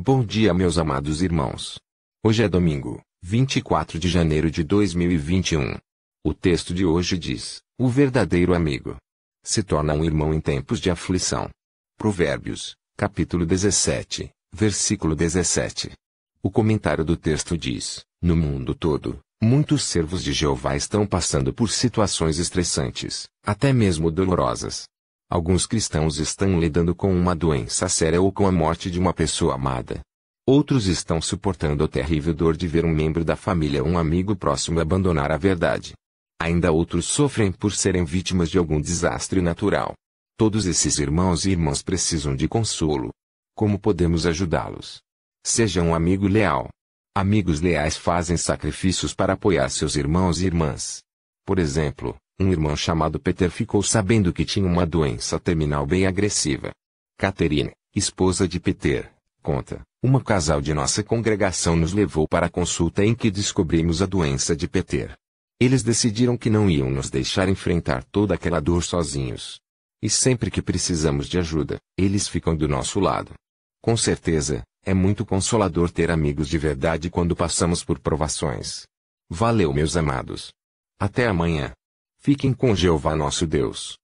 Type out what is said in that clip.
Bom dia, meus amados irmãos. Hoje é domingo, 24 de janeiro de 2021. O texto de hoje diz: O verdadeiro amigo se torna um irmão em tempos de aflição. Provérbios, capítulo 17, versículo 17. O comentário do texto diz: No mundo todo, muitos servos de Jeová estão passando por situações estressantes, até mesmo dolorosas. Alguns cristãos estão lidando com uma doença séria ou com a morte de uma pessoa amada. Outros estão suportando a terrível dor de ver um membro da família ou um amigo próximo abandonar a verdade. Ainda outros sofrem por serem vítimas de algum desastre natural. Todos esses irmãos e irmãs precisam de consolo. Como podemos ajudá-los? Seja um amigo leal. Amigos leais fazem sacrifícios para apoiar seus irmãos e irmãs. Por exemplo, um irmão chamado Peter ficou sabendo que tinha uma doença terminal bem agressiva. Catherine, esposa de Peter, conta: Uma casal de nossa congregação nos levou para a consulta em que descobrimos a doença de Peter. Eles decidiram que não iam nos deixar enfrentar toda aquela dor sozinhos. E sempre que precisamos de ajuda, eles ficam do nosso lado. Com certeza, é muito consolador ter amigos de verdade quando passamos por provações. Valeu, meus amados. Até amanhã. Fiquem com Jeová nosso Deus.